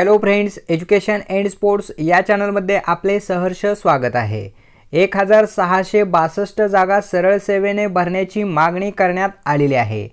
hello friends education and sports या चॅनलमध्ये आपले सहर्ष स्वागत आहे एक हजार सहाशे बासष्ट जागा सरळ सेवेने भरण्याची मागणी करण्यात आलेली आहे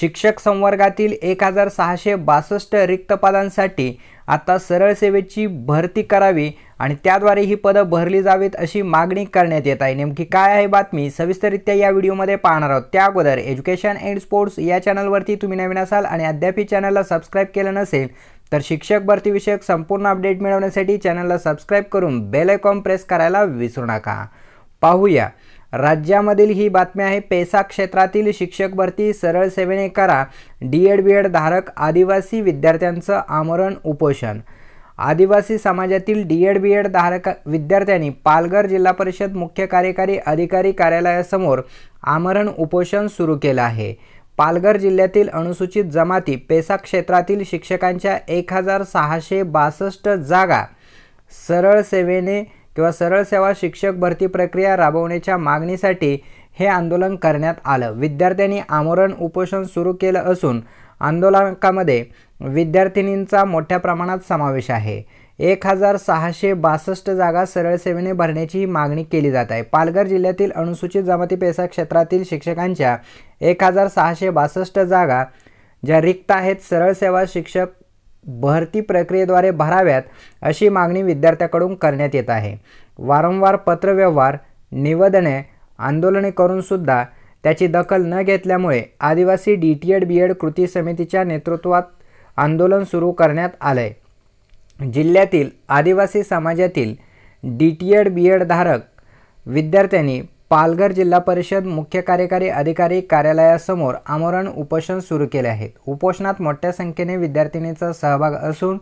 शिक्षक संवर्गातील एक हजार सहाशे बासष्ट रिक्त पदांसाठी आता सरळ सेवेची भरती करावी आणि त्याद्वारे ही पदं भरली जावीत अशी मागणी करण्यात येत आहे नेमकी काय आहे बातमी सविस्तरित्या या व्हिडिओमध्ये पाहणार आहोत त्या अगोदर एज्युकेशन अँड स्पोर्ट्स या चॅनलवरती तुम्ही नवीन असाल आणि ही चॅनलला सबस्क्राईब केलं नसेल तर शिक्षक भरतीविषयक संपूर्ण अपडेट मिळवण्यासाठी चॅनलला सबस्क्राईब करून बेल आयकॉन प्रेस करायला विसरू नका पाहूया राज्यामधील ही बातमी आहे पेसा क्षेत्रातील शिक्षक भरती सरळ सेवेने करा डी एड बी एड धारक आदिवासी विद्यार्थ्यांचं आमरण उपोषण आदिवासी समाजातील डी एड बी एड धारक विद्यार्थ्यांनी पालघर जिल्हा परिषद मुख्य कार्यकारी अधिकारी कार्यालयासमोर आमरण उपोषण सुरू केलं आहे पालघर जिल्ह्यातील अनुसूचित जमाती पेसा क्षेत्रातील शिक्षकांच्या एक हजार सहाशे बासष्ट जागा सरळ सेवेने किंवा सरळ सेवा शिक्षक भरती प्रक्रिया राबवण्याच्या मागणीसाठी हे आंदोलन करण्यात आलं विद्यार्थ्यांनी आमरण उपोषण सुरू केलं असून आंदोलकामध्ये विद्यार्थिनींचा मोठ्या प्रमाणात समावेश आहे एक हजार सहाशे बासष्ट जागा सरळ सेवेने भरण्याची मागणी केली जात आहे पालघर जिल्ह्यातील अनुसूचित जमाती पेसा क्षेत्रातील शिक्षकांच्या एक हजार सहाशे बासष्ट जागा ज्या रिक्त आहेत सरळ सेवा शिक्षक भरती प्रक्रियेद्वारे भराव्यात अशी मागणी विद्यार्थ्याकडून करण्यात येत आहे वारंवार पत्रव्यवहार निवेदने आंदोलने करूनसुद्धा त्याची दखल न घेतल्यामुळे आदिवासी D T Ed B Ed कृती समितीच्या नेतृत्वात आंदोलन सुरू करण्यात आलं आहे जिल्ह्यातील आदिवासी समाजातील डी टी एड बी धारक विद्यार्थ्यांनी पालघर जिल्हा परिषद मुख्य कार्यकारी अधिकारी कार्यालयासमोर आमरण उपोषण सुरू केले आहे उपोषणात मोठ्या संख्येने विद्यार्थिनीचा सहभाग असून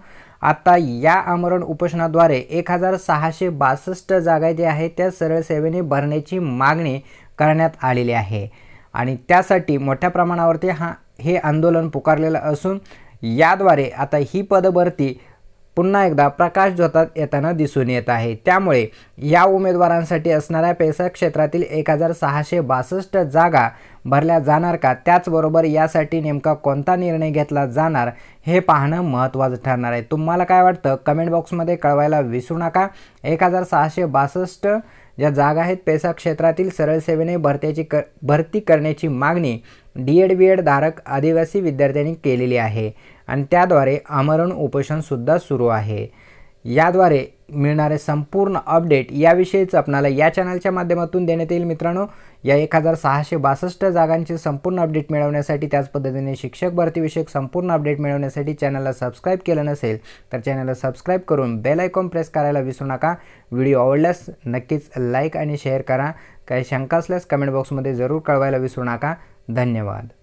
आता या आमरण उपोषणाद्वारे एक हजार सहाशे बासष्ट जागा जे आहेत त्या सरळ सेवेने भरण्याची मागणी करण्यात आलेली आहे आणि त्यासाठी मोठ्या प्रमाणावरती हा हे आंदोलन पुकारलेलं असून याद्वारे आता ही पदभरती पुन्हा एकदा प्रकाश ज्योतात येताना दिसून येत आहे त्यामुळे या उमेदवारांसाठी असणाऱ्या पेसा क्षेत्रातील एक हजार सहाशे बासष्ट जागा भरल्या जाणार का त्याचबरोबर यासाठी नेमका कोणता निर्णय घेतला जाणार हे पाहणं महत्त्वाचं ठरणार आहे तुम्हाला काय वाटतं कमेंट बॉक्समध्ये कळवायला विसरू नका एक हजार सहाशे बासष्ट ज्या जागा आहेत पेसा क्षेत्रातील सरळ सेवेने भरत्याची क भरती करण्याची मागणी डी एड बी एड धारक आदिवासी विद्यार्थ्यांनी केलेली आहे आणि त्याद्वारे आमरण उपोषणसुद्धा सुरू आहे याद्वारे मिळणारे संपूर्ण अपडेट याविषयीच आपणाला या चॅनलच्या माध्यमातून देण्यात येईल मित्रांनो या एक हजार सहाशे बासष्ट जागांचे संपूर्ण अपडेट मिळवण्यासाठी त्याच पद्धतीने शिक्षक भरतीविषयक संपूर्ण अपडेट मिळवण्यासाठी चॅनलला सबस्क्राईब केलं नसेल तर चॅनलला सबस्क्राईब करून बेल आयकॉन प्रेस करायला विसरू नका व्हिडिओ आवडल्यास नक्कीच लाईक आणि शेअर करा काही शंका असल्यास कमेंट बॉक्समध्ये जरूर कळवायला विसरू नका धन्यवाद